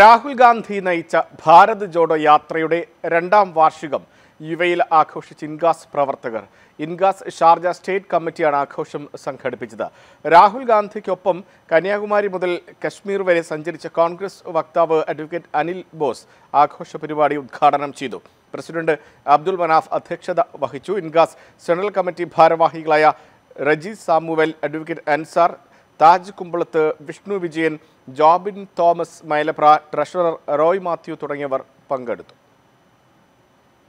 രാഹുൽ ഗാന്ധി നയിച്ച ഭാരത് ജോഡോ യാത്രയുടെ രണ്ടാം വാർഷികം യുവയിൽ ആഘോഷിച്ച് ഇൻഗാസ് പ്രവർത്തകർ ഇൻഗാസ് ഷാർജ സ്റ്റേറ്റ് കമ്മിറ്റിയാണ് ആഘോഷം സംഘടിപ്പിച്ചത് രാഹുൽ ഗാന്ധിക്കൊപ്പം കന്യാകുമാരി മുതൽ കശ്മീർ വരെ സഞ്ചരിച്ച കോൺഗ്രസ് വക്താവ് അഡ്വക്കേറ്റ് അനിൽ ബോസ് ആഘോഷ പരിപാടി ഉദ്ഘാടനം ചെയ്തു പ്രസിഡന്റ് അബ്ദുൽ മനാഫ് അധ്യക്ഷത വഹിച്ചു ഇൻഗാസ് സെൻട്രൽ കമ്മിറ്റി ഭാരവാഹികളായ Reji Samuel advocate Ansar Taj Kumbalath Vishnu Vijayan Jobin Thomas Mylapra treasurer Roy Mathew തുടങ്ങിയവർ പങ്കെടുത്തു